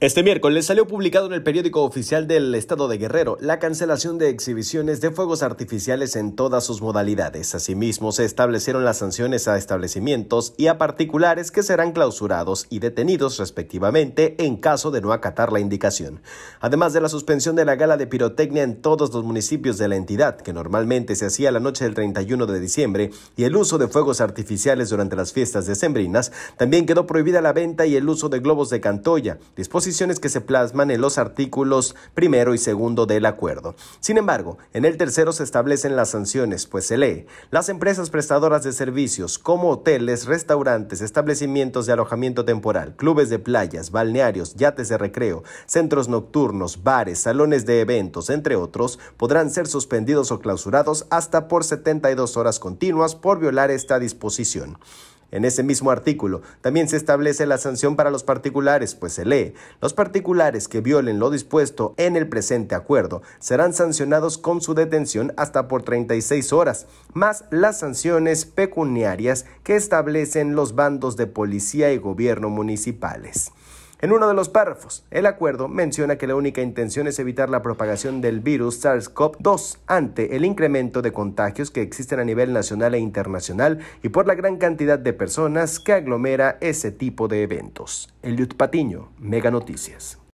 Este miércoles salió publicado en el periódico oficial del Estado de Guerrero la cancelación de exhibiciones de fuegos artificiales en todas sus modalidades. Asimismo, se establecieron las sanciones a establecimientos y a particulares que serán clausurados y detenidos respectivamente en caso de no acatar la indicación. Además de la suspensión de la gala de pirotecnia en todos los municipios de la entidad, que normalmente se hacía la noche del 31 de diciembre, y el uso de fuegos artificiales durante las fiestas decembrinas, también quedó prohibida la venta y el uso de globos de cantoya, dispositivos que se plasman en los artículos primero y segundo del acuerdo. Sin embargo, en el tercero se establecen las sanciones, pues se lee, las empresas prestadoras de servicios como hoteles, restaurantes, establecimientos de alojamiento temporal, clubes de playas, balnearios, yates de recreo, centros nocturnos, bares, salones de eventos, entre otros, podrán ser suspendidos o clausurados hasta por 72 horas continuas por violar esta disposición. En ese mismo artículo también se establece la sanción para los particulares, pues se lee, los particulares que violen lo dispuesto en el presente acuerdo serán sancionados con su detención hasta por 36 horas, más las sanciones pecuniarias que establecen los bandos de policía y gobierno municipales. En uno de los párrafos, el acuerdo menciona que la única intención es evitar la propagación del virus SARS-CoV-2 ante el incremento de contagios que existen a nivel nacional e internacional y por la gran cantidad de personas que aglomera ese tipo de eventos. Eliud Patiño, Mega Noticias.